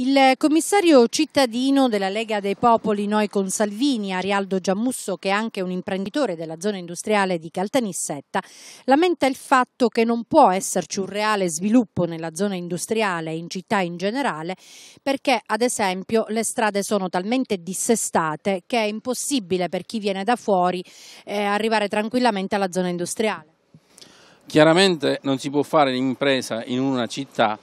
Il commissario cittadino della Lega dei Popoli Noi con Salvini, Arialdo Giammusso, che è anche un imprenditore della zona industriale di Caltanissetta, lamenta il fatto che non può esserci un reale sviluppo nella zona industriale e in città in generale perché, ad esempio, le strade sono talmente dissestate che è impossibile per chi viene da fuori eh, arrivare tranquillamente alla zona industriale. Chiaramente non si può fare l'impresa in una città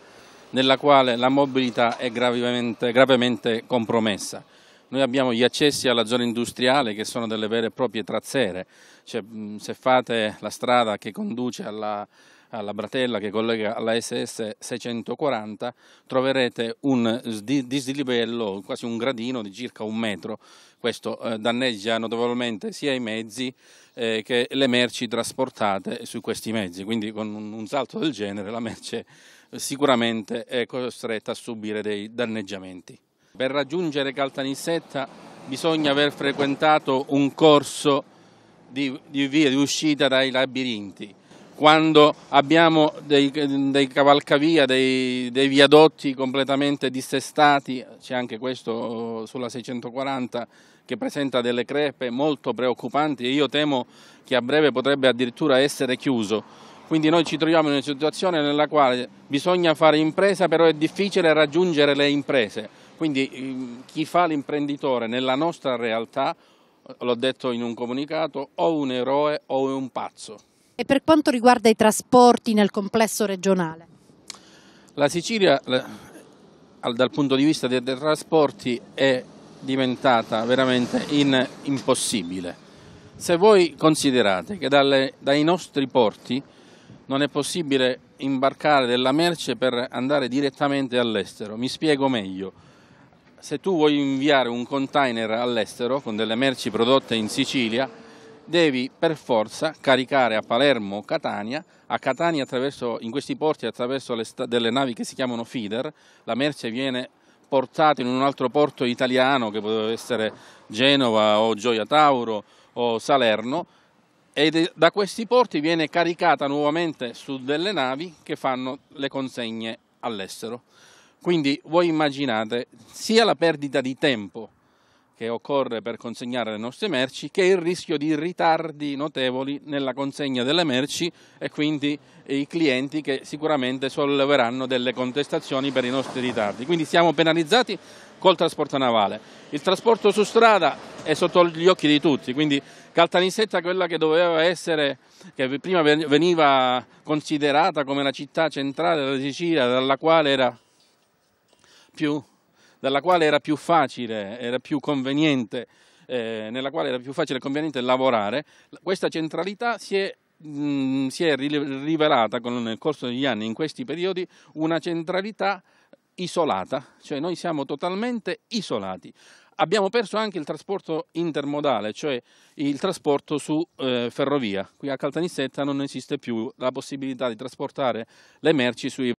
nella quale la mobilità è gravemente, gravemente compromessa. Noi abbiamo gli accessi alla zona industriale che sono delle vere e proprie trazzere, cioè, se fate la strada che conduce alla, alla bratella che collega alla SS 640, troverete un dislivello, quasi un gradino di circa un metro. Questo eh, danneggia notevolmente sia i mezzi eh, che le merci trasportate su questi mezzi, quindi con un salto del genere la merce eh, sicuramente è costretta a subire dei danneggiamenti. Per raggiungere Caltanissetta bisogna aver frequentato un corso di, di via di uscita dai labirinti quando abbiamo dei, dei cavalcavia, dei, dei, viadotti completamente dissestati, c'è anche questo sulla 640 che presenta delle crepe molto preoccupanti e io temo che a breve potrebbe addirittura essere chiuso. Quindi noi ci troviamo in una situazione nella quale bisogna fare impresa, però è difficile raggiungere le imprese. Quindi ehm, chi fa l'imprenditore nella nostra realtà, l'ho detto in un comunicato, o un eroe o un pazzo. E per quanto riguarda i trasporti nel complesso regionale? La Sicilia dal punto di vista dei, trasporti è diventata veramente in, impossibile. Se voi considerate che dalle, dai nostri porti non è possibile imbarcare della merce per andare direttamente all'estero, mi spiego meglio. Se tu vuoi inviare un container all'estero con delle merci prodotte in Sicilia, devi per forza caricare a Palermo Catania, a Catania in questi porti attraverso delle navi che si chiamano feeder, la merce viene portata in un altro porto italiano che potrebbe essere Genova o Gioia Tauro o Salerno e da questi porti viene caricata nuovamente su delle navi che fanno le consegne all'estero. Quindi voi immaginate sia la perdita di tempo che occorre per consegnare le nostre merci, che il rischio di ritardi notevoli nella consegna delle merci e quindi i clienti che sicuramente solleveranno delle contestazioni per i nostri ritardi. Quindi siamo penalizzati col trasporto navale. Il trasporto su strada è sotto gli occhi di tutti, quindi Caltanissetta quella che doveva essere, che prima veniva considerata come la città centrale della Sicilia, dalla quale era più dalla quale era più facile, era più conveniente, eh, nella quale era più facile e conveniente lavorare, questa centralità si è mh, mm, si è rivelata con, nel corso degli anni, in questi periodi, una centralità isolata, cioè noi siamo totalmente isolati. Abbiamo perso anche il trasporto intermodale, cioè il trasporto su eh, ferrovia. Qui a Caltanissetta non esiste più la possibilità di trasportare le merci sui